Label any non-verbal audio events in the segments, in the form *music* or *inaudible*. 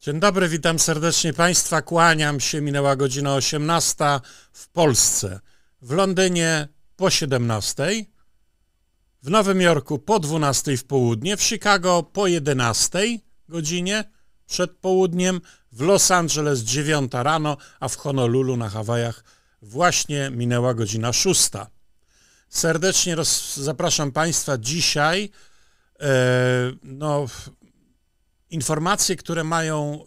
Dzień dobry, witam serdecznie Państwa, kłaniam się, minęła godzina 18 w Polsce, w Londynie po 17, w Nowym Jorku po 12 w południe, w Chicago po 11 godzinie przed południem, w Los Angeles 9 rano, a w Honolulu na Hawajach właśnie minęła godzina 6. Serdecznie roz- zapraszam Państwa dzisiaj. E, no, informacje, które mają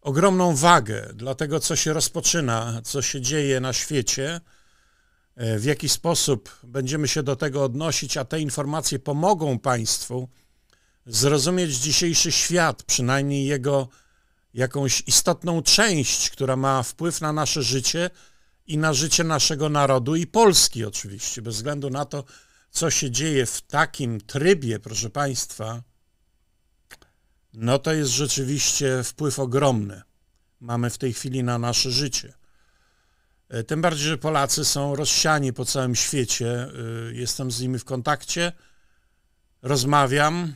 ogromną wagę dla tego, co się rozpoczyna, co się dzieje na świecie, e, w jaki sposób będziemy się do tego odnosić, a te informacje pomogą Państwu zrozumieć dzisiejszy świat, przynajmniej jego jakąś istotną część, która ma wpływ na nasze życie i na życie naszego narodu i Polski oczywiście, bez względu na to, co się dzieje w takim trybie, proszę Państwa, no to jest rzeczywiście wpływ ogromny. Mamy w tej chwili na nasze życie. E, tym bardziej, że Polacy są rozsiani po całym świecie. E, jestem z nimi w kontakcie, rozmawiam.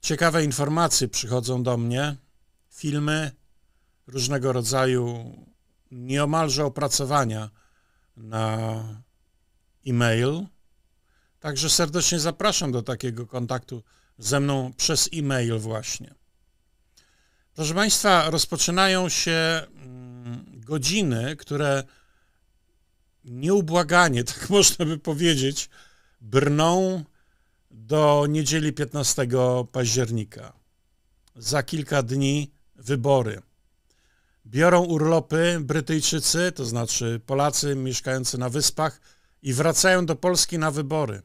Ciekawe informacje przychodzą do mnie, filmy, różnego rodzaju nieomalże opracowania na e-mail. Także serdecznie zapraszam do takiego kontaktu ze mną przez e-mail właśnie. Proszę Państwa, rozpoczynają się mm, godziny, które nieubłaganie, *laughs* tak można by powiedzieć, brną do niedzieli 15 października. Za kilka dni wybory. Biorą urlopy Brytyjczycy, to znaczy Polacy mieszkający na wyspach, i wracają do Polski na wybory.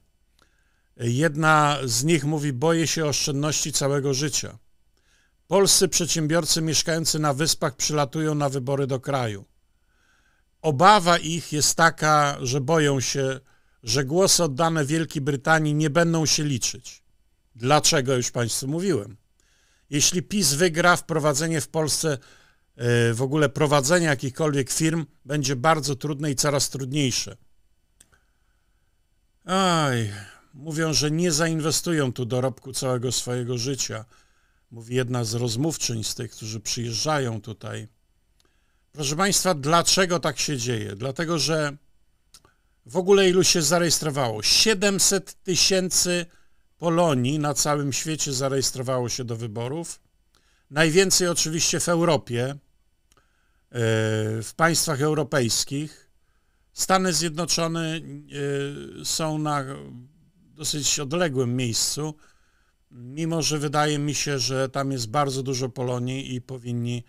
Jedna z nich mówi, boję się oszczędności całego życia. Polscy przedsiębiorcy mieszkający na wyspach przylatują na wybory do kraju. Obawa ich jest taka, że boją się, że głosy oddane Wielkiej Brytanii nie będą się liczyć. Dlaczego już Państwu mówiłem? Jeśli PiS wygra, wprowadzenie w Polsce e, w ogóle prowadzenia jakichkolwiek firm będzie bardzo trudne i coraz trudniejsze. Aj, Mówią, że nie zainwestują tu dorobku całego swojego życia. Mówi jedna z rozmówczyń z tych, którzy przyjeżdżają tutaj. Proszę Państwa, dlaczego tak się dzieje? Dlatego, że w ogóle ilu się zarejestrowało? 700 tysięcy Polonii na całym świecie zarejestrowało się do wyborów. Najwięcej oczywiście w Europie, e, w państwach europejskich. Stany Zjednoczone e, są na dosyć odległym miejscu, mimo że wydaje mi się, że tam jest bardzo dużo Polonii i powinni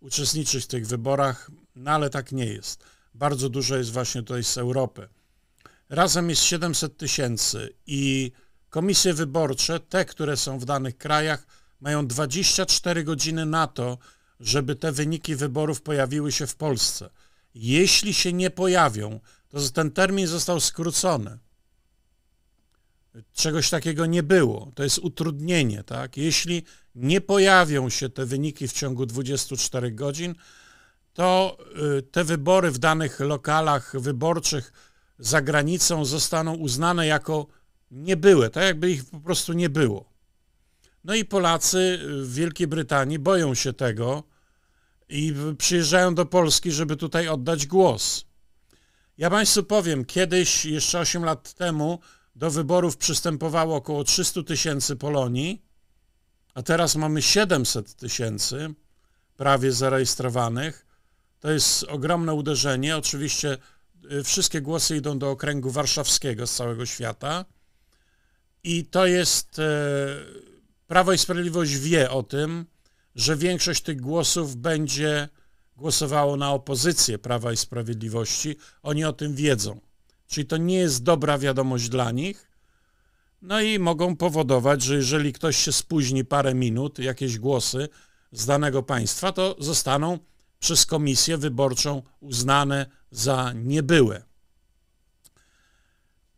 uczestniczyć w tych wyborach, no ale tak nie jest. Bardzo dużo jest właśnie tutaj z Europy. Razem jest 700 tysięcy i komisje wyborcze, te, które są w danych krajach, mają 24 godziny na to, żeby te wyniki wyborów pojawiły się w Polsce. Jeśli się nie pojawią, to ten termin został skrócony. Czegoś takiego nie było. To jest utrudnienie, tak? Jeśli nie pojawią się te wyniki w ciągu 24 godzin, to y, te wybory w danych lokalach wyborczych za granicą zostaną uznane jako niebyłe, tak jakby ich po prostu nie było. No i Polacy y, w Wielkiej Brytanii boją się tego i y, przyjeżdżają do Polski, żeby tutaj oddać głos. Ja Państwu powiem, kiedyś, jeszcze 8 lat temu, do wyborów przystępowało około 300 tysięcy Polonii, a teraz mamy 700 tysięcy prawie zarejestrowanych. To jest ogromne uderzenie. Oczywiście y, wszystkie głosy idą do okręgu warszawskiego z całego świata. I to jest. E, Prawo i Sprawiedliwość wie o tym, że większość tych głosów będzie głosowało na opozycję Prawa i Sprawiedliwości. Oni o tym wiedzą. Czyli to nie jest dobra wiadomość dla nich. No i mogą powodować, że jeżeli ktoś się spóźni parę minut, jakieś głosy z danego państwa, to zostaną przez komisję wyborczą uznane za niebyłe.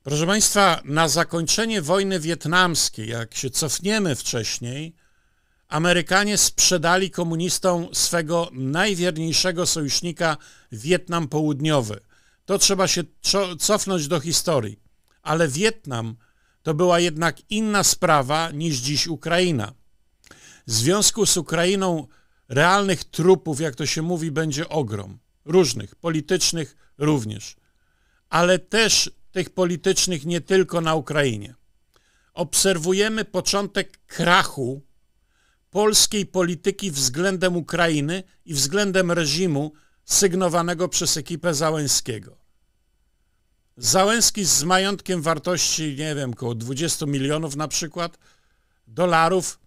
Proszę Państwa, na zakończenie wojny wietnamskiej, jak się cofniemy wcześniej, Amerykanie sprzedali komunistom swego najwierniejszego sojusznika Wietnam Południowy to trzeba się cofnąć do historii. Ale Wietnam to była jednak inna sprawa niż dziś Ukraina. W związku z Ukrainą realnych trupów, jak to się mówi, będzie ogrom. Różnych, politycznych również. Ale też tych politycznych nie tylko na Ukrainie. Obserwujemy początek krachu polskiej polityki względem Ukrainy i względem reżimu sygnowanego przez ekipę Załęskiego. Załęski z majątkiem wartości, nie wiem, około 20 milionów na przykład dolarów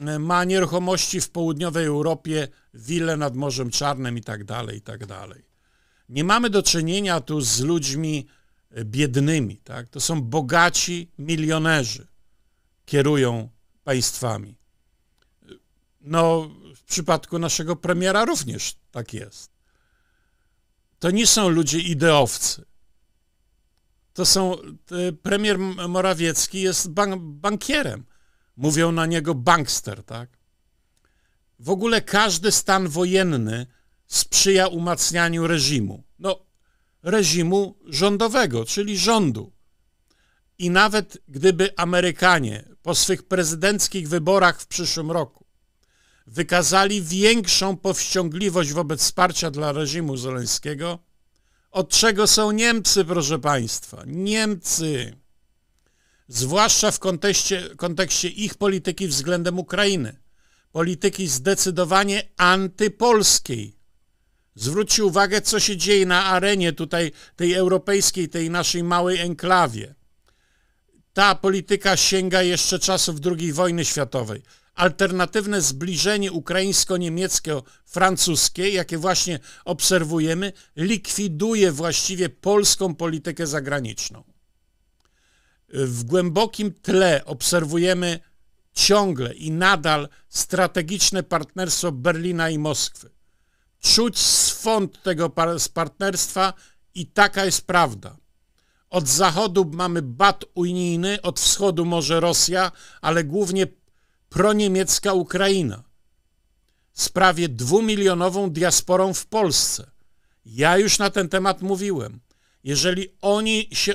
e, ma nieruchomości w południowej Europie, wille nad Morzem Czarnym i tak dalej, i tak dalej. Nie mamy do czynienia tu z ludźmi e, biednymi, tak? To są bogaci milionerzy, kierują państwami. No, w przypadku naszego premiera również tak jest. To nie są ludzie ideowcy to są, e, premier Morawiecki jest bank, bankierem. Mówią na niego bankster, tak? W ogóle każdy stan wojenny sprzyja umacnianiu reżimu. No, reżimu rządowego, czyli rządu. I nawet gdyby Amerykanie po swych prezydenckich wyborach w przyszłym roku wykazali większą powściągliwość wobec wsparcia dla reżimu Zoleńskiego, od czego są Niemcy, proszę Państwa? Niemcy, zwłaszcza w kontekście, kontekście ich polityki względem Ukrainy, polityki zdecydowanie antypolskiej. Zwróćcie uwagę, co się dzieje na arenie tutaj, tej europejskiej, tej naszej małej enklawie. Ta polityka sięga jeszcze czasów II wojny światowej alternatywne zbliżenie ukraińsko-niemiecko-francuskie, jakie właśnie obserwujemy, likwiduje właściwie polską politykę zagraniczną. W głębokim tle obserwujemy ciągle i nadal strategiczne partnerstwo Berlina i Moskwy. Czuć swąd tego partnerstwa i taka jest prawda. Od zachodu mamy bat unijny, od wschodu może Rosja, ale głównie proniemiecka Ukraina, z prawie dwumilionową diasporą w Polsce. Ja już na ten temat mówiłem. Jeżeli oni się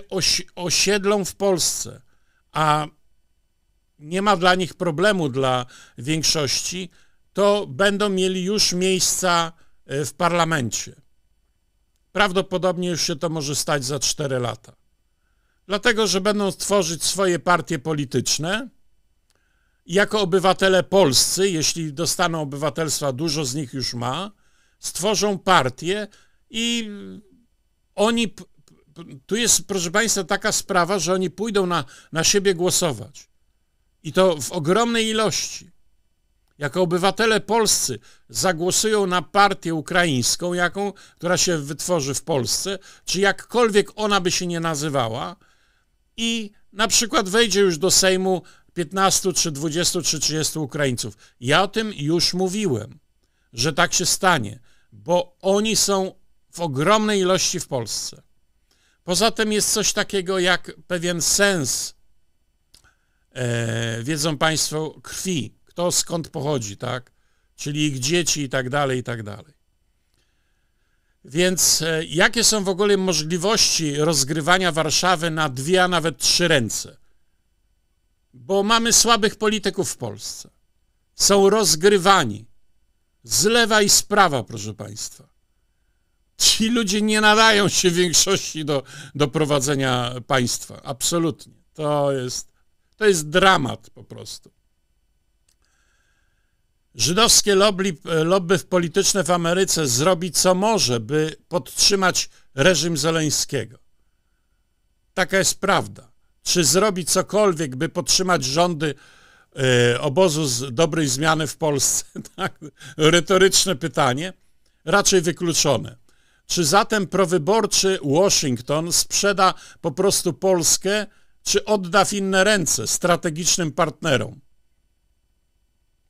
osiedlą w Polsce, a nie ma dla nich problemu dla większości, to będą mieli już miejsca e, w parlamencie. Prawdopodobnie już się to może stać za 4 lata. Dlatego, że będą tworzyć swoje partie polityczne, jako obywatele polscy, jeśli dostaną obywatelstwa, dużo z nich już ma, stworzą partię i oni, tu jest proszę Państwa taka sprawa, że oni pójdą na, na siebie głosować. I to w ogromnej ilości. Jako obywatele polscy zagłosują na partię ukraińską, jaką, która się wytworzy w Polsce, czy jakkolwiek ona by się nie nazywała, i na przykład wejdzie już do Sejmu 15 czy 20 czy 30 Ukraińców. Ja o tym już mówiłem, że tak się stanie, bo oni są w ogromnej ilości w Polsce. Poza tym jest coś takiego jak pewien sens, e, wiedzą Państwo, krwi, kto skąd pochodzi, tak? Czyli ich dzieci i tak dalej, i tak dalej. Więc e, jakie są w ogóle możliwości rozgrywania Warszawy na dwie, a nawet trzy ręce? bo mamy słabych polityków w Polsce. Są rozgrywani z lewa i z prawa, proszę Państwa. Ci ludzie nie nadają się w większości do, do prowadzenia państwa. Absolutnie. To jest, to jest dramat po prostu. Żydowskie lobby, lobby polityczne w Ameryce zrobi co może, by podtrzymać reżim Zeleńskiego. Taka jest prawda czy zrobi cokolwiek, by podtrzymać rządy e, obozu z dobrej zmiany w Polsce? *laughs* Tak? Retoryczne pytanie, raczej wykluczone. Czy zatem prowyborczy Washington sprzeda po prostu Polskę, czy odda w inne ręce strategicznym partnerom?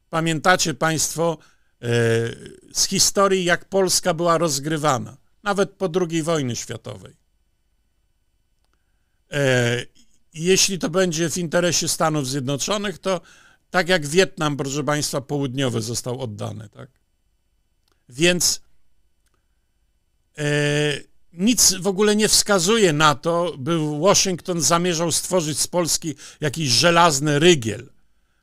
Pamiętacie Państwo e, z historii, jak Polska była rozgrywana, nawet po II wojnie światowej e, jeśli to będzie w interesie Stanów Zjednoczonych, to tak jak Wietnam, proszę Państwa, południowy został oddany. Tak? Więc e, nic w ogóle nie wskazuje na to, by Waszyngton zamierzał stworzyć z Polski jakiś żelazny rygiel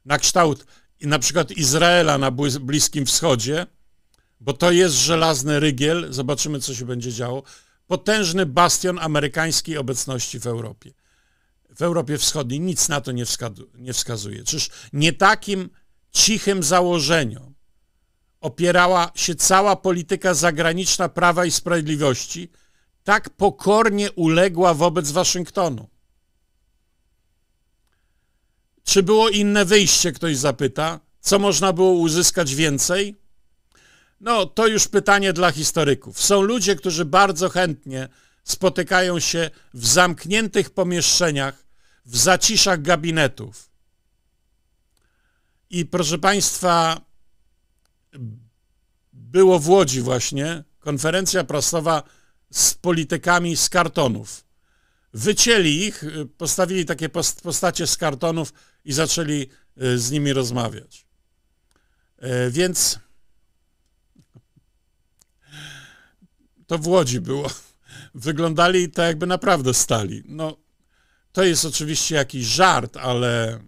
na kształt na przykład Izraela na Bliskim Wschodzie, bo to jest żelazny rygiel, zobaczymy co się będzie działo, potężny bastion amerykańskiej obecności w Europie w Europie Wschodniej nic na to nie, wskazuje. Czyż nie takim cichym założeniom opierała się cała polityka zagraniczna Prawa i Sprawiedliwości, tak pokornie uległa wobec Waszyngtonu? Czy było inne wyjście, ktoś zapyta? Co można było uzyskać więcej? No, to już pytanie dla historyków. Są ludzie, którzy bardzo chętnie spotykają się w zamkniętych pomieszczeniach w zaciszach gabinetów. I proszę Państwa, było w Łodzi właśnie konferencja prasowa z politykami z kartonów. Wycięli ich, postawili takie postacie z kartonów i zaczęli e, z nimi rozmawiać. E, więc to w Łodzi było. Wyglądali tak, jakby naprawdę stali. No, to jest oczywiście jakiś żart, ale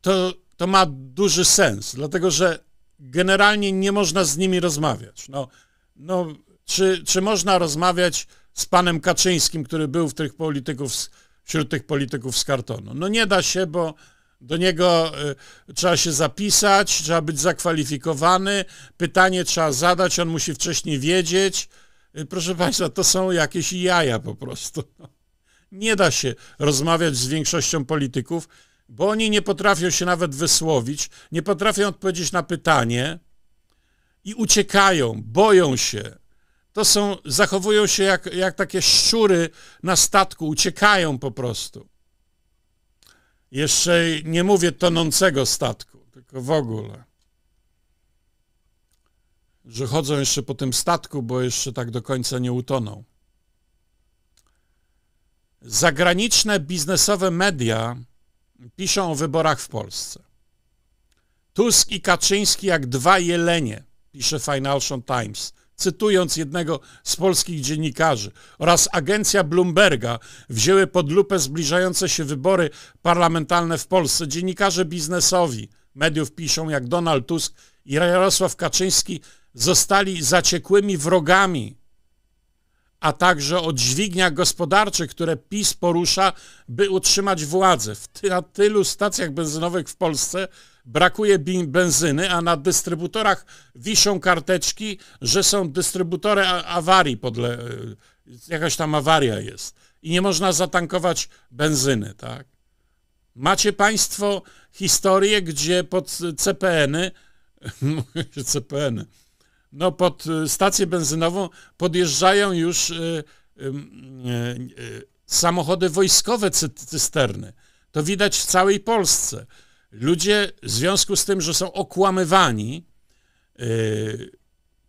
to, to ma duży sens, dlatego że generalnie nie można z nimi rozmawiać. No, no, czy, czy można rozmawiać z panem Kaczyńskim, który był w tych polityków, wśród tych polityków z kartonu? No nie da się, bo do niego y, trzeba się zapisać, trzeba być zakwalifikowany, pytanie trzeba zadać, on musi wcześniej wiedzieć. Y, proszę Państwa, to są jakieś jaja po prostu nie da się rozmawiać z większością polityków, bo oni nie potrafią się nawet wysłowić, nie potrafią odpowiedzieć na pytanie i uciekają, boją się. To są, zachowują się jak, jak takie szczury na statku, uciekają po prostu. Jeszcze nie mówię tonącego statku, tylko w ogóle. Że chodzą jeszcze po tym statku, bo jeszcze tak do końca nie utoną. Zagraniczne biznesowe media piszą o wyborach w Polsce. Tusk i Kaczyński jak dwa jelenie, pisze Financial Times, cytując jednego z polskich dziennikarzy, oraz agencja Bloomberga wzięły pod lupę zbliżające się wybory parlamentarne w Polsce. Dziennikarze biznesowi mediów piszą, jak Donald Tusk i Jarosław Kaczyński zostali zaciekłymi wrogami a także o dźwigniach gospodarczych, które PiS porusza, by utrzymać władzę. na tylu stacjach benzynowych w Polsce brakuje benzyny, a na dystrybutorach wiszą karteczki, że są dystrybutory awarii, podle, y, jakaś tam awaria jest i nie można zatankować benzyny, tak? Macie Państwo historię, gdzie pod CPN-y, *laughs* CPN-y, no pod y, stację benzynową podjeżdżają już y, y, samochody wojskowe cysterny. To widać w całej Polsce. Ludzie w związku z tym, że są okłamywani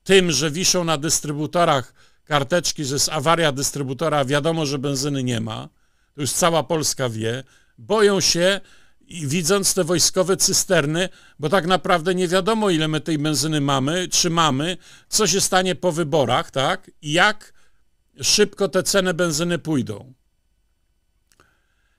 tym, że wiszą na dystrybutorach karteczki, że jest awaria dystrybutora, wiadomo, że benzyny nie ma, to już cała Polska wie, boją się, i widząc te wojskowe cysterny, bo tak naprawdę nie wiadomo, ile my tej benzyny mamy, czy mamy, co się stanie po wyborach, tak? I jak szybko te ceny benzyny pójdą.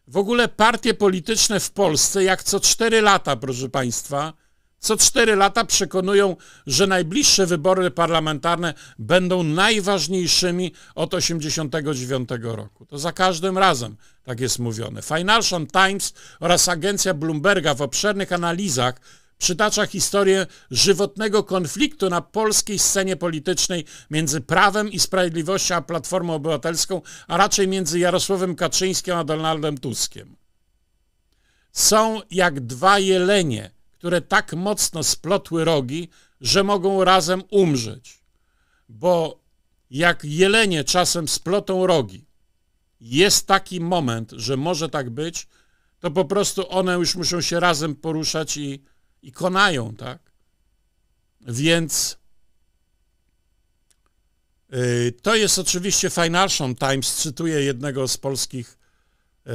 W ogóle partie polityczne w Polsce, jak co 4 lata, proszę Państwa, co cztery lata przekonują, że najbliższe wybory parlamentarne będą najważniejszymi od 1989 roku. To za każdym razem tak jest mówione. Financial Times oraz agencja Bloomberga w obszernych analizach przytacza historię żywotnego konfliktu na polskiej scenie politycznej między Prawem i Sprawiedliwością a Platformą Obywatelską, a raczej między Jarosławem Kaczyńskim a Donaldem Tuskiem. Są jak dwa jelenie – które tak mocno splotły rogi, że mogą razem umrzeć. Bo jak jelenie czasem splotą rogi, jest taki moment, że może tak być, to po prostu one już muszą się razem poruszać i, i konają, tak? Więc yy, to jest oczywiście Financial Times, cytuję jednego z polskich, yy,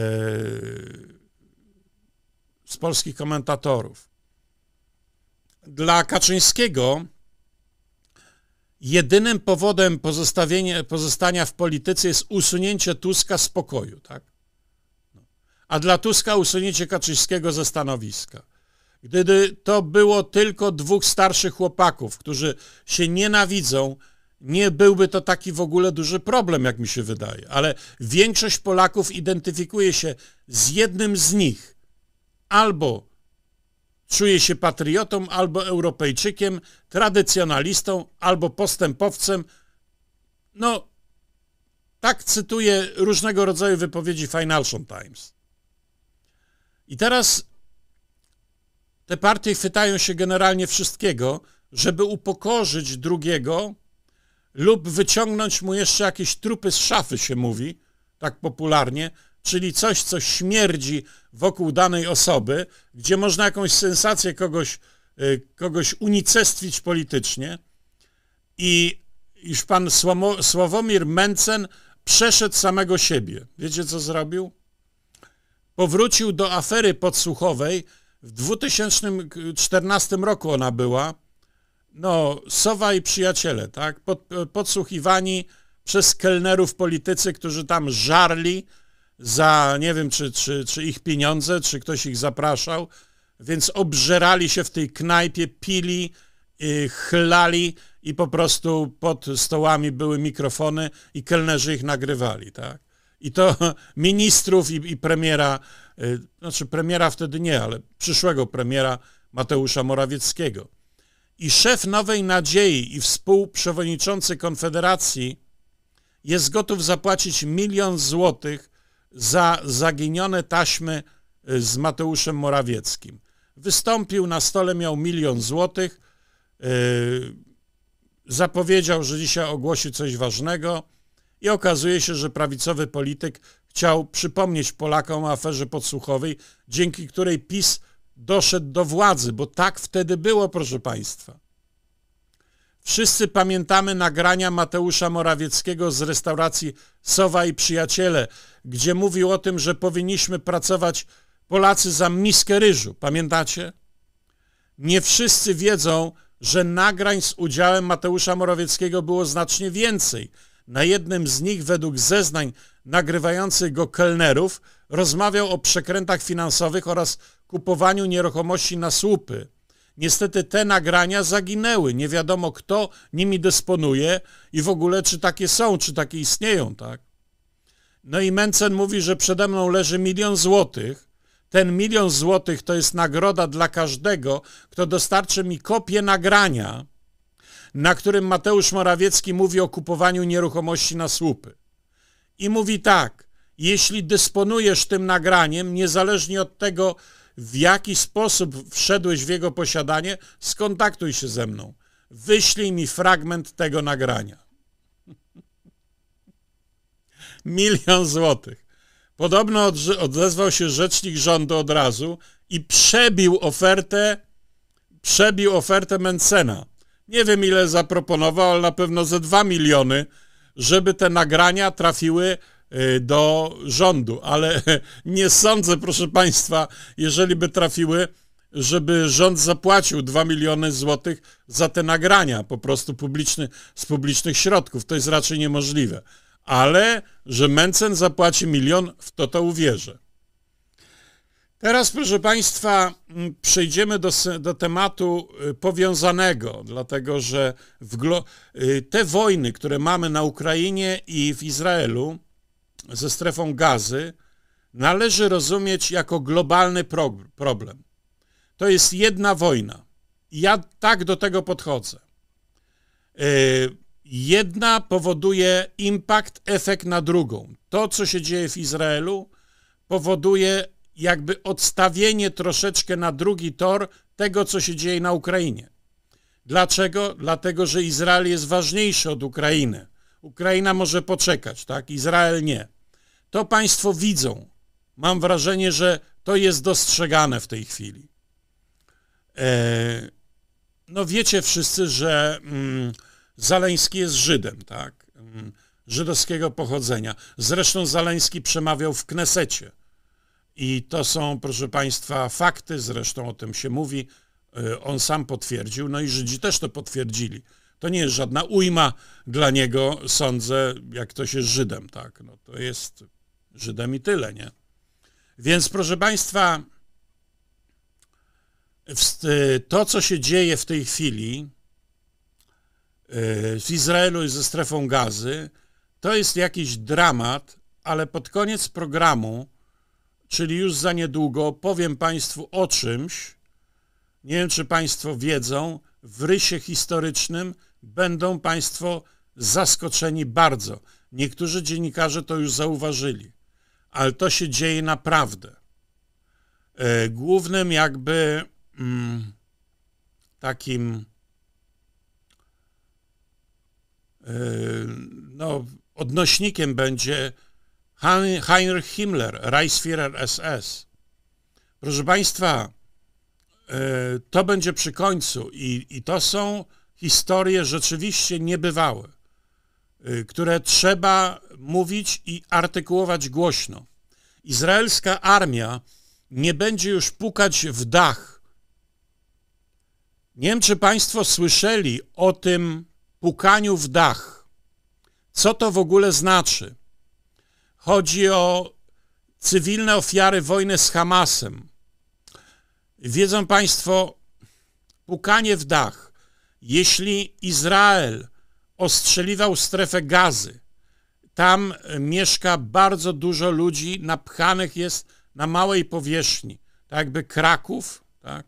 z polskich komentatorów dla Kaczyńskiego jedynym powodem pozostania w polityce jest usunięcie Tuska z pokoju, tak? No. A dla Tuska usunięcie Kaczyńskiego ze stanowiska. Gdyby to było tylko dwóch starszych chłopaków, którzy się nienawidzą, nie byłby to taki w ogóle duży problem, jak mi się wydaje. Ale większość Polaków identyfikuje się z jednym z nich. Albo Czuje się patriotą albo Europejczykiem, tradycjonalistą albo postępowcem. No, tak cytuję różnego rodzaju wypowiedzi Financial Times. I teraz te partie chwytają się generalnie wszystkiego, żeby upokorzyć drugiego lub wyciągnąć mu jeszcze jakieś trupy z szafy, się mówi, tak popularnie, czyli coś, co śmierdzi wokół danej osoby, gdzie można jakąś sensację kogoś, y, kogoś unicestwić politycznie. I już pan Sławomir Mencen przeszedł samego siebie. Wiecie, co zrobił? Powrócił do afery podsłuchowej. W 2014 y, roku ona była. No, Sowa i przyjaciele, tak? Pod, y, podsłuchiwani przez kelnerów politycy, którzy tam żarli, za nie wiem, czy, czy, czy ich pieniądze, czy ktoś ich zapraszał, więc obżerali się w tej knajpie, pili, y, chlali i po prostu pod stołami były mikrofony i kelnerzy ich nagrywali, tak? I to *laughs* ministrów i, i premiera, y, znaczy premiera wtedy nie, ale przyszłego premiera Mateusza Morawieckiego. I szef Nowej Nadziei i współprzewodniczący Konfederacji jest gotów zapłacić milion złotych za zaginione taśmy y, z Mateuszem Morawieckim. Wystąpił, na stole miał milion złotych, y, zapowiedział, że dzisiaj ogłosi coś ważnego i okazuje się, że prawicowy polityk chciał przypomnieć Polakom o aferze podsłuchowej, dzięki której PiS doszedł do władzy, bo tak wtedy było, proszę Państwa. Wszyscy pamiętamy nagrania Mateusza Morawieckiego z restauracji Sowa i Przyjaciele, gdzie mówił o tym, że powinniśmy pracować Polacy za miskę ryżu. Pamiętacie? Nie wszyscy wiedzą, że nagrań z udziałem Mateusza Morawieckiego było znacznie więcej. Na jednym z nich, według zeznań nagrywających go kelnerów, rozmawiał o przekrętach finansowych oraz kupowaniu nieruchomości na słupy. Niestety te nagrania zaginęły. Nie wiadomo, kto nimi dysponuje i w ogóle, czy takie są, czy takie istnieją, tak? No i Mencen mówi, że przede mną leży milion złotych. Ten milion złotych to jest nagroda dla każdego, kto dostarczy mi kopię nagrania, na którym Mateusz Morawiecki mówi o kupowaniu nieruchomości na słupy. I mówi tak, jeśli dysponujesz tym nagraniem, niezależnie od tego, w jaki sposób wszedłeś w jego posiadanie, skontaktuj się ze mną. Wyślij mi fragment tego nagrania. *laughs* Milion złotych. Podobno odezwał się rzecznik rządu od razu i przebił ofertę, przebił ofertę Mencena. Nie wiem ile zaproponował, ale na pewno ze dwa miliony, żeby te nagrania trafiły Y, do rządu, ale *laughs* nie sądzę, proszę Państwa, jeżeli by trafiły, żeby rząd zapłacił 2 miliony złotych za te nagrania po prostu publiczny, z publicznych środków. To jest raczej niemożliwe. Ale że Mencen zapłaci milion, w to to uwierzę. Teraz, proszę Państwa, mm, przejdziemy do, do tematu y, powiązanego, dlatego że y, te wojny, które mamy na Ukrainie i w Izraelu, ze strefą gazy należy rozumieć jako globalny problem. To jest jedna wojna. Ja tak do tego podchodzę. E, jedna powoduje impact, efekt na drugą. To, co się dzieje w Izraelu, powoduje jakby odstawienie troszeczkę na drugi tor tego, co się dzieje na Ukrainie. Dlaczego? Dlatego, że Izrael jest ważniejszy od Ukrainy. Ukraina może poczekać, tak? Izrael nie. To państwo widzą. Mam wrażenie, że to jest dostrzegane w tej chwili. E, no wiecie wszyscy, że mm, Zaleński jest Żydem, tak? Mm, żydowskiego pochodzenia. Zresztą Zaleński przemawiał w Knesecie. I to są, proszę Państwa, fakty, zresztą o tym się mówi. E, on sam potwierdził, no i Żydzi też to potwierdzili. To nie jest żadna ujma dla niego, sądzę, jak ktoś jest Żydem, tak? No to jest Żydem i tyle, nie? Więc proszę Państwa, to, co się dzieje w tej chwili e, w Izraelu i ze strefą gazy, to jest jakiś dramat, ale pod koniec programu, czyli już za niedługo, powiem Państwu o czymś. Nie wiem, czy Państwo wiedzą, w rysie historycznym będą Państwo zaskoczeni bardzo. Niektórzy dziennikarze to już zauważyli, ale to się dzieje naprawdę. E, głównym jakby mm, takim e, no, odnośnikiem będzie Heinrich Himmler, Reichsführer SS. Proszę Państwa, E, to będzie przy końcu i, i to są historie rzeczywiście niebywałe, e, które trzeba mówić i artykułować głośno. Izraelska armia nie będzie już pukać w dach. Nie wiem, czy Państwo słyszeli o tym pukaniu w dach. Co to w ogóle znaczy? Chodzi o cywilne ofiary wojny z Hamasem Wiedzą Państwo, pukanie w dach, jeśli Izrael ostrzeliwał strefę gazy, tam mieszka bardzo dużo ludzi, napchanych jest na małej powierzchni, tak jakby Kraków, tak?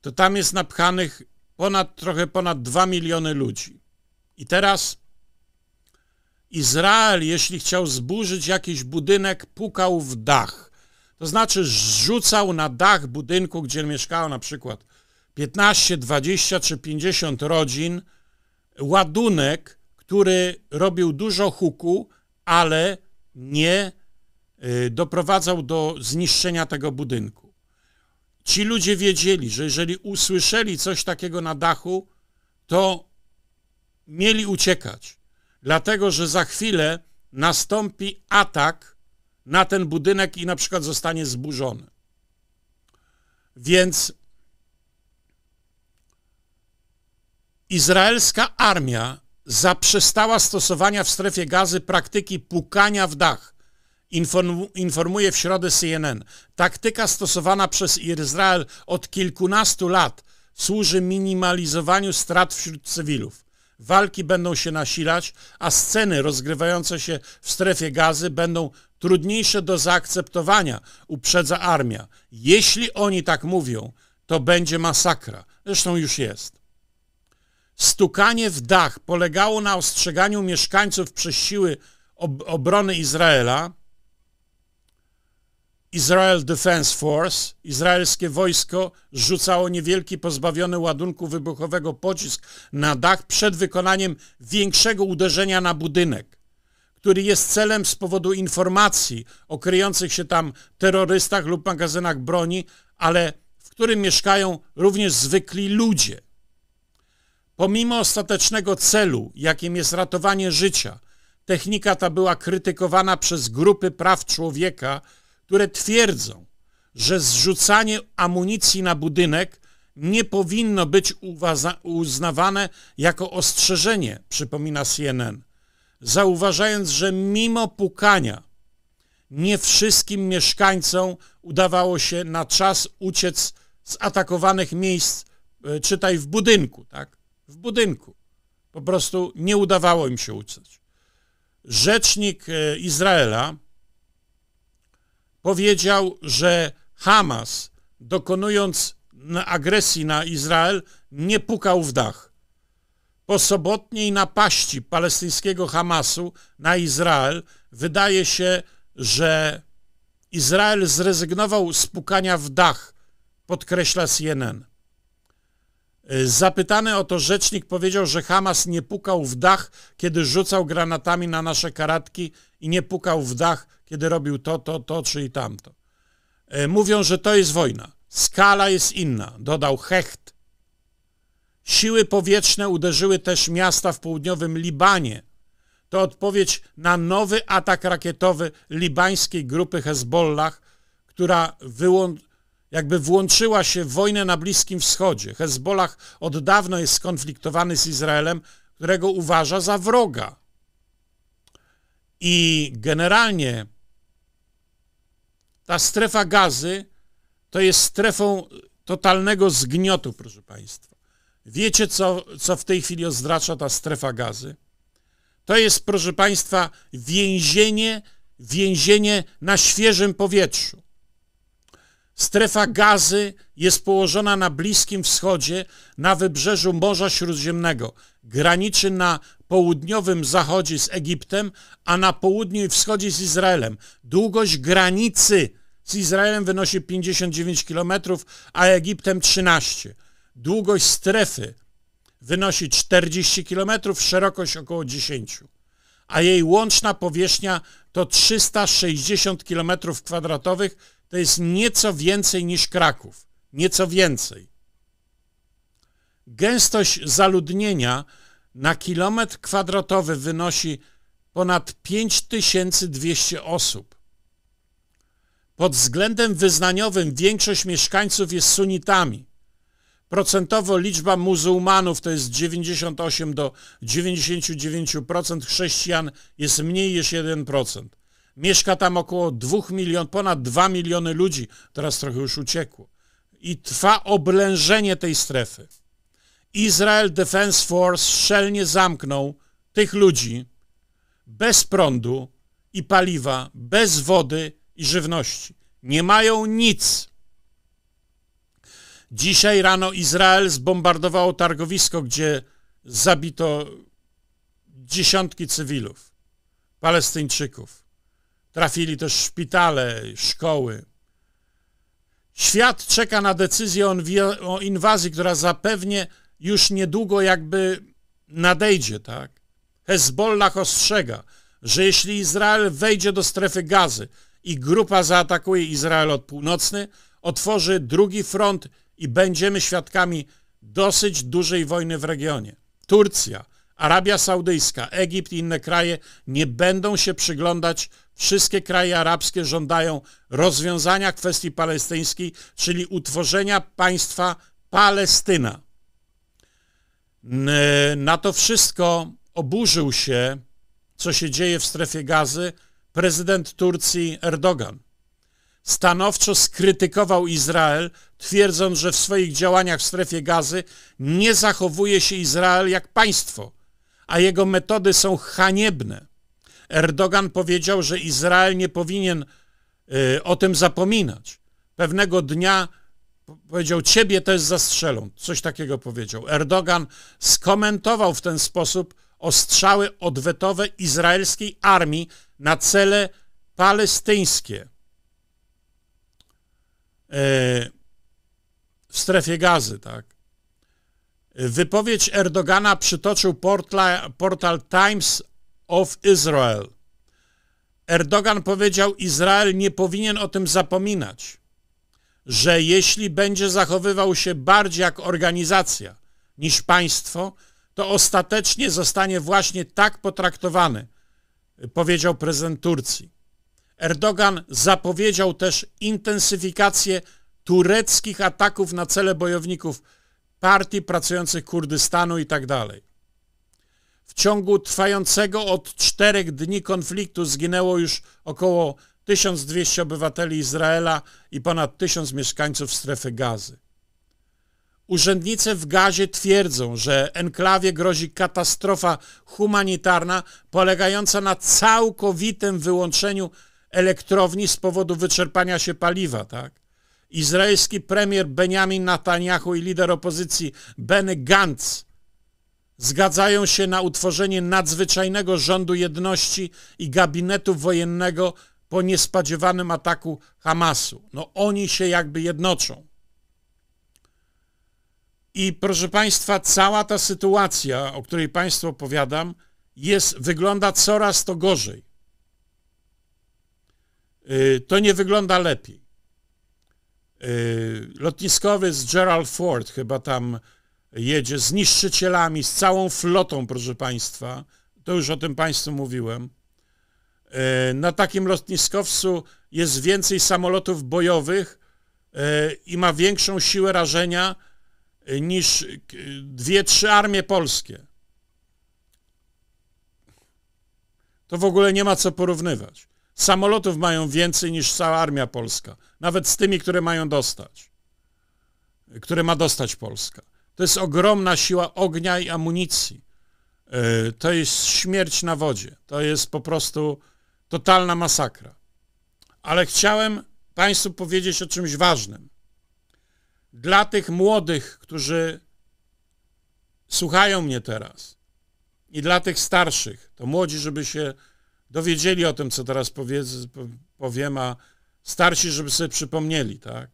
to tam jest napchanych ponad, trochę ponad 2 miliony ludzi. I teraz Izrael, jeśli chciał zburzyć jakiś budynek, pukał w dach. To znaczy zrzucał na dach budynku, gdzie mieszkało na przykład 15, 20 czy 50 rodzin, ładunek, który robił dużo huku, ale nie y, doprowadzał do zniszczenia tego budynku. Ci ludzie wiedzieli, że jeżeli usłyszeli coś takiego na dachu, to mieli uciekać, dlatego że za chwilę nastąpi atak na ten budynek i na przykład zostanie zburzony. Więc izraelska armia zaprzestała stosowania w strefie gazy praktyki pukania w dach, informuje w środę CNN. Taktyka stosowana przez Izrael od kilkunastu lat służy minimalizowaniu strat wśród cywilów walki będą się nasilać, a sceny rozgrywające się w strefie gazy będą trudniejsze do zaakceptowania, uprzedza armia. Jeśli oni tak mówią, to będzie masakra. Zresztą już jest. Stukanie w dach polegało na ostrzeganiu mieszkańców przez siły ob obrony Izraela, Israel Defense Force, izraelskie wojsko, rzucało niewielki pozbawiony ładunku wybuchowego pocisk na dach przed wykonaniem większego uderzenia na budynek, który jest celem z powodu informacji o kryjących się tam terrorystach lub magazynach broni, ale w którym mieszkają również zwykli ludzie. Pomimo ostatecznego celu, jakim jest ratowanie życia, technika ta była krytykowana przez grupy praw człowieka, które twierdzą, że zrzucanie amunicji na budynek nie powinno być uznawane jako ostrzeżenie, przypomina CNN, zauważając, że mimo pukania nie wszystkim mieszkańcom udawało się na czas uciec z atakowanych miejsc, e, czytaj w budynku, tak? W budynku. Po prostu nie udawało im się uciec. Rzecznik e, Izraela powiedział, że Hamas, dokonując agresji na Izrael, nie pukał w dach. Po sobotniej napaści palestyńskiego Hamasu na Izrael wydaje się, że Izrael zrezygnował z pukania w dach, podkreśla CNN. Zapytany o to rzecznik powiedział, że Hamas nie pukał w dach, kiedy rzucał granatami na nasze karatki i nie pukał w dach, kiedy robił to, to, to czy i tamto. E, mówią, że to jest wojna. Skala jest inna, dodał Hecht. Siły powietrzne uderzyły też miasta w południowym Libanie. To odpowiedź na nowy atak rakietowy libańskiej grupy Hezbollah, która jakby włączyła się w wojnę na Bliskim Wschodzie. Hezbollah od dawna jest skonfliktowany z Izraelem, którego uważa za wroga. I generalnie ta strefa gazy to jest strefą totalnego zgniotu, proszę Państwa. Wiecie, co, co w tej chwili oznacza ta strefa gazy? To jest, proszę Państwa, więzienie, więzienie na świeżym powietrzu. Strefa gazy jest położona na Bliskim Wschodzie, na wybrzeżu Morza Śródziemnego. Graniczy na południowym zachodzie z Egiptem, a na południu i wschodzie z Izraelem. Długość granicy z Izraelem wynosi 59 km, a Egiptem 13. Długość strefy wynosi 40 km, szerokość około 10, a jej łączna powierzchnia to 360 km kwadratowych, to jest nieco więcej niż Kraków. Nieco więcej. Gęstość zaludnienia na kilometr kwadratowy wynosi ponad 5200 osób. Pod względem wyznaniowym większość mieszkańców jest sunitami. Procentowo liczba muzułmanów to jest 98 do 99%, chrześcijan jest mniej niż 1%. Mieszka tam około 2 milion, ponad 2 miliony ludzi, teraz trochę już uciekło. I trwa oblężenie tej strefy. Israel Defense Force szczelnie zamknął tych ludzi bez prądu i paliwa, bez wody i żywności. Nie mają nic. Dzisiaj rano Izrael zbombardowało targowisko, gdzie zabito dziesiątki cywilów, Palestyńczyków. Trafili też szpitale, szkoły. Świat czeka na decyzję o inwazji, która zapewnie już niedługo jakby nadejdzie, tak? Hezbollah ostrzega, że jeśli Izrael wejdzie do strefy gazy i grupa zaatakuje Izrael od północny, otworzy drugi front i będziemy świadkami dosyć dużej wojny w regionie. Turcja, Arabia Saudyjska, Egipt i inne kraje nie będą się przyglądać. Wszystkie kraje arabskie żądają rozwiązania kwestii palestyńskiej, czyli utworzenia państwa Palestyna. E, na to wszystko oburzył się, co się dzieje w strefie gazy, prezydent Turcji Erdogan. Stanowczo skrytykował Izrael, twierdząc, że w swoich działaniach w strefie gazy nie zachowuje się Izrael jak państwo, a jego metody są haniebne. Erdogan powiedział, że Izrael nie powinien e, o tym zapominać. Pewnego dnia powiedział, ciebie jest zastrzelą. Coś takiego powiedział. Erdogan skomentował w ten sposób ostrzały odwetowe izraelskiej armii na cele palestyńskie e, w strefie gazy, tak. Wypowiedź Erdogana przytoczył portla, portal Times of Israel. Erdogan powiedział, Izrael nie powinien o tym zapominać że jeśli będzie zachowywał się bardziej jak organizacja niż państwo, to ostatecznie zostanie właśnie tak potraktowany, powiedział prezydent Turcji. Erdogan zapowiedział też intensyfikację tureckich ataków na cele bojowników partii pracujących Kurdystanu itd. Tak w ciągu trwającego od czterech dni konfliktu zginęło już około 1200 obywateli Izraela i ponad 1000 mieszkańców strefy gazy. Urzędnicy w Gazie twierdzą, że enklawie grozi katastrofa humanitarna polegająca na całkowitym wyłączeniu elektrowni z powodu wyczerpania się paliwa. Tak? Izraelski premier Benjamin Netanyahu i lider opozycji Benny Gantz zgadzają się na utworzenie nadzwyczajnego rządu jedności i gabinetu wojennego po niespodziewanym ataku Hamasu. No oni się jakby jednoczą. I proszę Państwa, cała ta sytuacja, o której Państwu opowiadam, jest, wygląda coraz to gorzej. Y, to nie wygląda lepiej. Y, lotniskowy lotniskowiec Gerald Ford chyba tam jedzie z niszczycielami, z całą flotą, proszę Państwa. To już o tym Państwu mówiłem. E, na takim lotniskowcu jest więcej samolotów bojowych e, i ma większą siłę rażenia e, niż dwie, trzy armie polskie. To w ogóle nie ma co porównywać. Samolotów mają więcej niż cała armia polska, nawet z tymi, które mają dostać, które ma dostać Polska. To jest ogromna siła ognia i amunicji. To jest śmierć na wodzie. To jest po prostu totalna masakra. Ale chciałem Państwu powiedzieć o czymś ważnym. Dla tych młodych, którzy słuchają mnie teraz, i dla tych starszych, to młodzi, żeby się dowiedzieli o tym, co teraz powiem, a starsi, żeby sobie przypomnieli, tak?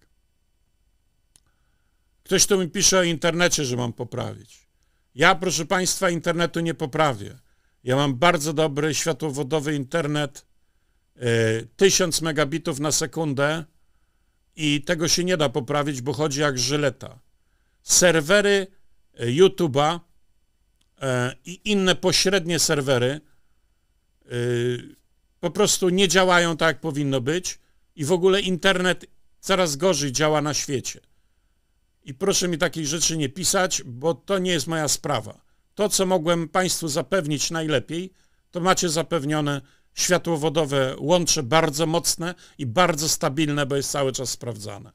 Ktoś tu mi pisze o internecie, że mam poprawić. Ja, proszę Państwa, internetu nie poprawię. Ja mam bardzo dobry światłowodowy internet, 1000 e, megabitów na sekundę i tego się nie da poprawić, bo chodzi jak żyleta. Serwery e, YouTube'a e, i inne pośrednie serwery po prostu nie działają tak, jak powinno być i w ogóle internet coraz gorzej działa na świecie. I proszę mi takich rzeczy nie pisać, bo to nie jest moja sprawa to, co mogłem Państwu zapewnić najlepiej, to macie zapewnione światłowodowe łącze bardzo mocne i bardzo stabilne, bo jest cały czas sprawdzane.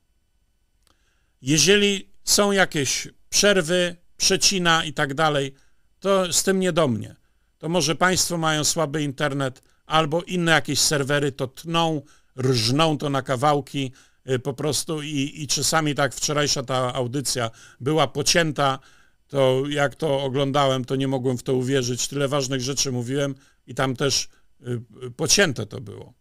Jeżeli są jakieś przerwy, przecina i tak dalej, to z tym nie do mnie. To może Państwo mają słaby internet albo inne jakieś serwery to tną, rżną to na kawałki y, po prostu i, i czasami tak wczorajsza ta audycja była pocięta, to jak to oglądałem, to nie mogłem w to uwierzyć. Tyle ważnych rzeczy mówiłem i tam też y, y, pocięte to było.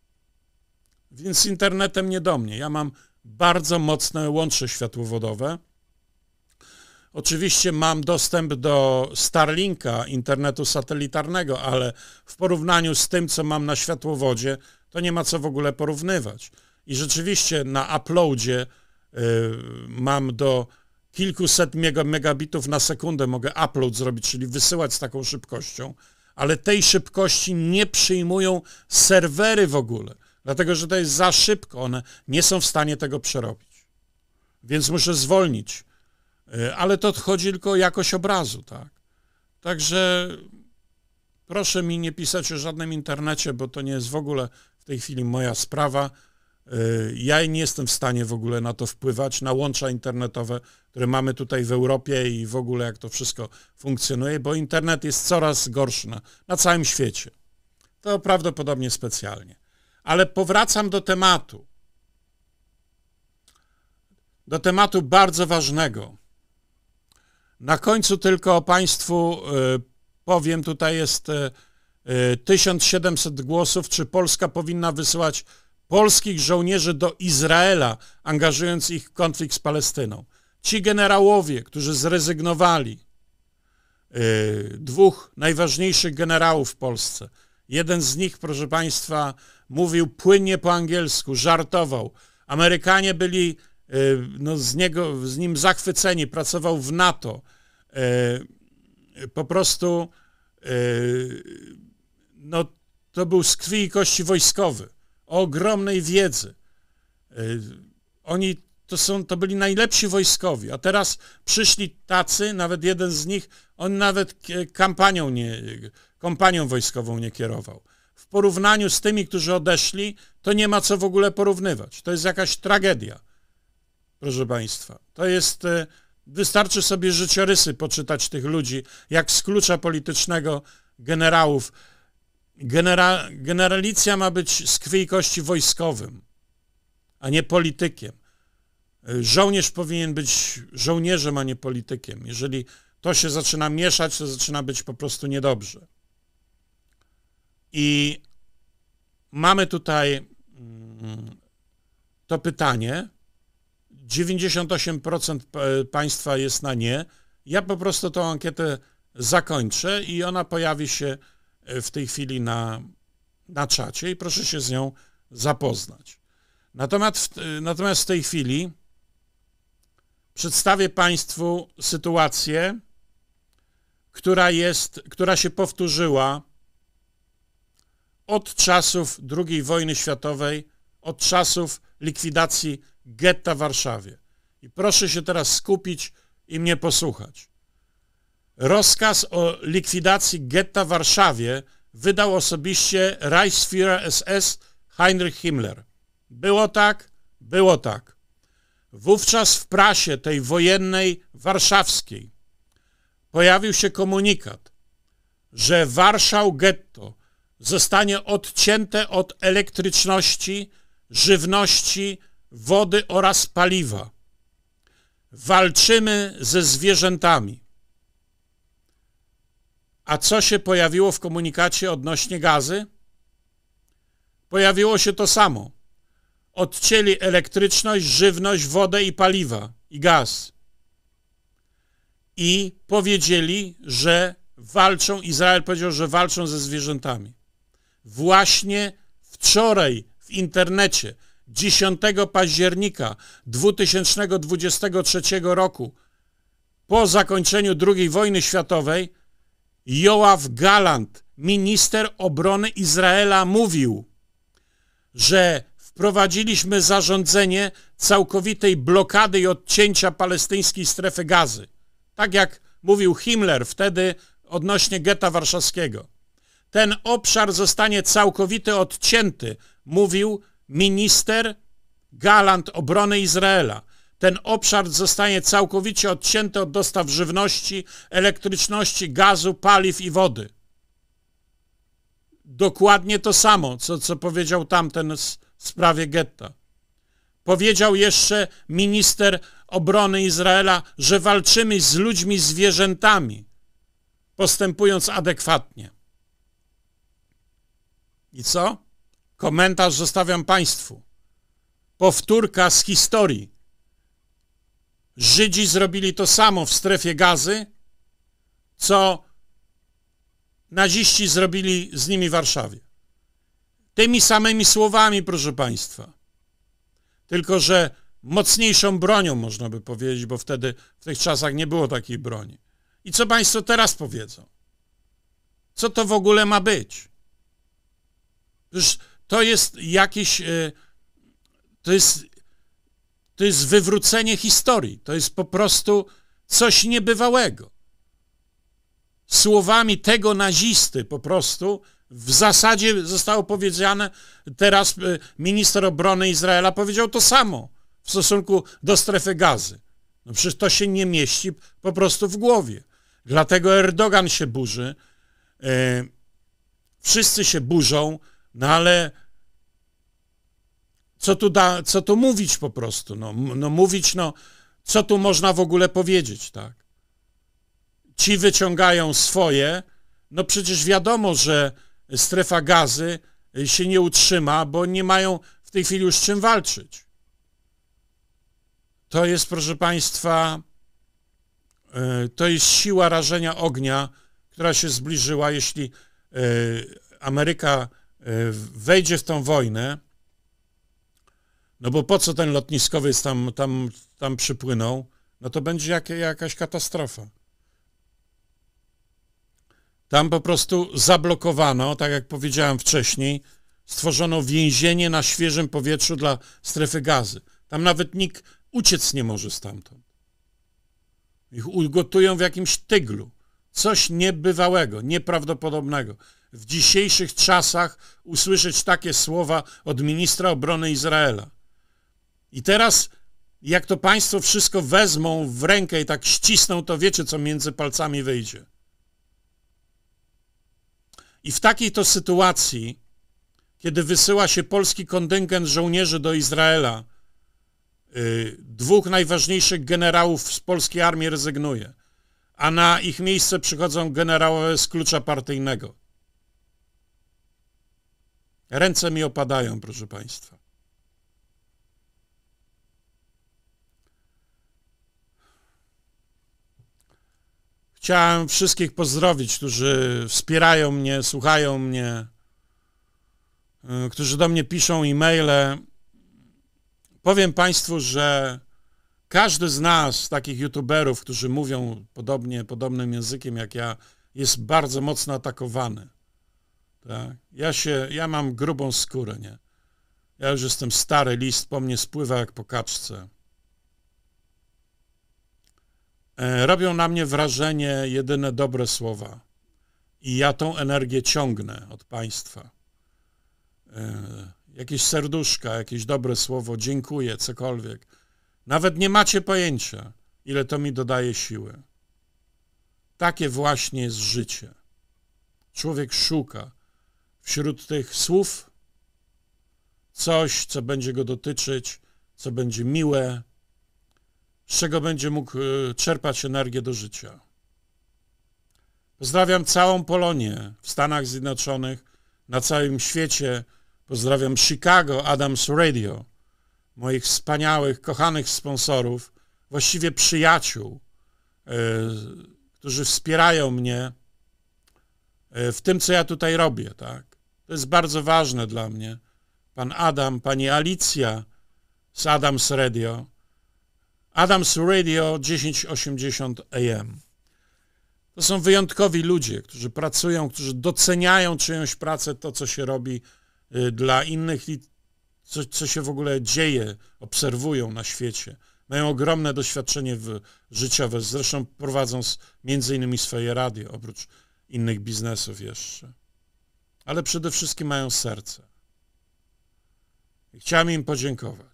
Więc z internetem nie do mnie. Ja mam bardzo mocne łącze światłowodowe. Oczywiście mam dostęp do Starlinka, internetu satelitarnego, ale w porównaniu z tym, co mam na światłowodzie, to nie ma co w ogóle porównywać. I rzeczywiście na uploadzie y, mam do kilkuset megabitów na sekundę mogę upload zrobić, czyli wysyłać z taką szybkością, ale tej szybkości nie przyjmują serwery w ogóle, dlatego że to jest za szybko, one nie są w stanie tego przerobić. Więc muszę zwolnić. E, ale to chodzi tylko o jakość obrazu, tak. Także proszę mi nie pisać o żadnym internecie, bo to nie jest w ogóle w tej chwili moja sprawa. E, ja nie jestem w stanie w ogóle na to wpływać, na łącza internetowe które mamy tutaj w Europie i w ogóle jak to wszystko funkcjonuje, bo internet jest coraz gorszy na, na całym świecie. To prawdopodobnie specjalnie. Ale powracam do tematu. Do tematu bardzo ważnego. Na końcu tylko Państwu y, powiem, tutaj jest 1700 y, y, głosów, czy Polska powinna wysyłać polskich żołnierzy do Izraela, angażując ich w konflikt z Palestyną. Ci generałowie, którzy zrezygnowali, y, dwóch najważniejszych generałów w Polsce, jeden z nich, proszę Państwa, mówił płynnie po angielsku, żartował. Amerykanie byli y, no, z, niego, z nim zachwyceni, pracował w NATO. Y, po prostu no, to był z krwi i kości wojskowy, o ogromnej wiedzy. Oni to, są, to byli najlepsi wojskowi, a teraz przyszli tacy, nawet jeden z nich, on nawet kampanią, nie, kampanią wojskową nie kierował. W porównaniu z tymi, którzy odeszli, to nie ma co w ogóle porównywać. To jest jakaś tragedia, proszę Państwa. To jest, e, wystarczy sobie życiorysy poczytać tych ludzi, jak z klucza politycznego generałów. Genera, generalicja ma być z krwi wojskowym, a nie politykiem. Żołnierz powinien być żołnierzem, a nie politykiem. Jeżeli to się zaczyna mieszać, to zaczyna być po prostu niedobrze. I mamy tutaj mm, to pytanie. 98% państwa jest na nie. Ja po prostu tą ankietę zakończę i ona pojawi się e, w tej chwili na, na czacie i proszę się z nią zapoznać. Natomiast w, e, natomiast w tej chwili przedstawię Państwu sytuację, która, jest, która się powtórzyła od czasów II wojny światowej, od czasów likwidacji getta w Warszawie. I proszę się teraz skupić i mnie posłuchać. Rozkaz o likwidacji getta w Warszawie wydał osobiście Reichsführer SS Heinrich Himmler. Było tak, było tak. Wówczas w prasie tej wojennej warszawskiej pojawił się komunikat, że Warszał getto zostanie odcięte od elektryczności, żywności, wody oraz paliwa. Walczymy ze zwierzętami. A co się pojawiło w komunikacie odnośnie gazy? Pojawiło się to samo odcięli elektryczność, żywność, wodę i paliwa i gaz. I powiedzieli, że walczą, Izrael powiedział, że walczą ze zwierzętami. Właśnie wczoraj w internecie 10 października 2023 roku, po zakończeniu II wojny światowej, Joaf Galant, minister obrony Izraela, mówił, że prowadziliśmy zarządzenie całkowitej blokady i odcięcia palestyńskiej strefy gazy. Tak jak mówił Himmler wtedy odnośnie getta warszawskiego. Ten obszar zostanie całkowity odcięty, mówił minister Galant obrony Izraela. Ten obszar zostanie całkowicie odcięty od dostaw żywności, elektryczności, gazu, paliw i wody. Dokładnie to samo, co, co powiedział tamten z, w sprawie getta. Powiedział jeszcze minister obrony Izraela, że walczymy z ludźmi zwierzętami, postępując adekwatnie. I co? Komentarz zostawiam Państwu. Powtórka z historii. Żydzi zrobili to samo w strefie gazy, co naziści zrobili z nimi w Warszawie. Tymi samymi słowami, proszę Państwa. Tylko, że mocniejszą bronią, można by powiedzieć, bo wtedy w tych czasach nie było takiej broni. I co Państwo teraz powiedzą? Co to w ogóle ma być? Przecież to jest jakieś. E, to jest, to jest wywrócenie historii. To jest po prostu coś niebywałego. Słowami tego nazisty po prostu w zasadzie zostało powiedziane, teraz y, minister obrony Izraela powiedział to samo w stosunku do strefy gazy. No przecież to się nie mieści po prostu w głowie. Dlatego Erdogan się burzy, y, wszyscy się burzą, no ale co tu, da, co tu mówić po prostu? No, no mówić, no co tu można w ogóle powiedzieć, tak? Ci wyciągają swoje, no przecież wiadomo, że strefa gazy y, się nie utrzyma, bo nie mają w tej chwili już z czym walczyć. To jest, proszę Państwa, y, to jest siła rażenia ognia, która się zbliżyła. Jeśli y, Ameryka wejdzie w tą wojnę, no bo po co ten lotniskowy tam, tam, tam przypłynął, no to będzie jak, jakaś katastrofa. Tam po prostu zablokowano, tak jak powiedziałem wcześniej, stworzono więzienie na świeżym powietrzu dla strefy gazy. Tam nawet nikt uciec nie może stamtąd. Ich ugotują w jakimś tyglu. Coś niebywałego, nieprawdopodobnego. W dzisiejszych czasach usłyszeć takie słowa od ministra obrony Izraela. I teraz, jak to państwo wszystko wezmą w rękę i tak ścisną, to wiecie, co między palcami wyjdzie. I w takiej to sytuacji, kiedy wysyła się polski kontyngent żołnierzy do Izraela, yy, dwóch najważniejszych generałów z polskiej armii rezygnuje, a na ich miejsce przychodzą generałowie z klucza partyjnego. Ręce mi opadają, proszę Państwa. Chciałem wszystkich pozdrowić, którzy wspierają mnie, słuchają mnie, y, którzy do mnie piszą e-maile. Powiem Państwu, że każdy z nas, takich youtuberów, którzy mówią podobnie, podobnym językiem jak ja, jest bardzo mocno atakowany. Tak? Ja, się, ja mam grubą skórę, nie? Ja już jestem stary, list po mnie spływa jak po kaczce. E, robią na mnie wrażenie jedyne dobre słowa. I ja tą energię ciągnę od Państwa. E, jakieś serduszka, jakieś dobre słowo, dziękuję, cokolwiek. Nawet nie macie pojęcia, ile to mi dodaje siły. Takie właśnie jest życie. Człowiek szuka wśród tych słów coś, co będzie go dotyczyć, co będzie miłe, z czego będzie mógł e, czerpać energię do życia. Pozdrawiam całą Polonię w Stanach Zjednoczonych, na całym świecie. Pozdrawiam Chicago Adams Radio, moich wspaniałych, kochanych sponsorów, właściwie przyjaciół, e, którzy wspierają mnie e, w tym, co ja tutaj robię. Tak? To jest bardzo ważne dla mnie. Pan Adam, pani Alicja z Adams Radio Adams Radio 1080 AM. To są wyjątkowi ludzie, którzy pracują, którzy doceniają czyjąś pracę, to co się robi y, dla innych i co, co się w ogóle dzieje, obserwują na świecie. Mają ogromne doświadczenie w, życiowe, zresztą prowadzą między innymi swoje radio, oprócz innych biznesów jeszcze. Ale przede wszystkim mają serce. chciałem im podziękować.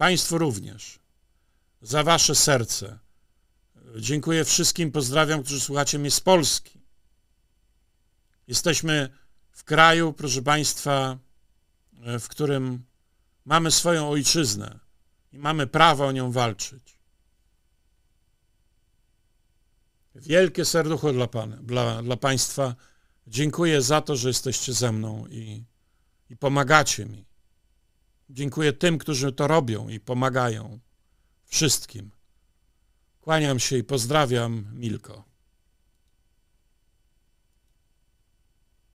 Państwu również za Wasze serce. Dziękuję wszystkim, pozdrawiam, którzy słuchacie mnie z Polski. Jesteśmy w kraju, proszę Państwa, e, w którym mamy swoją ojczyznę i mamy prawo o nią walczyć. Wielkie serducho dla, pana, dla, dla Państwa. Dziękuję za to, że jesteście ze mną i, i pomagacie mi. Dziękuję tym, którzy to robią i pomagają. Wszystkim. Kłaniam się i pozdrawiam, Milko.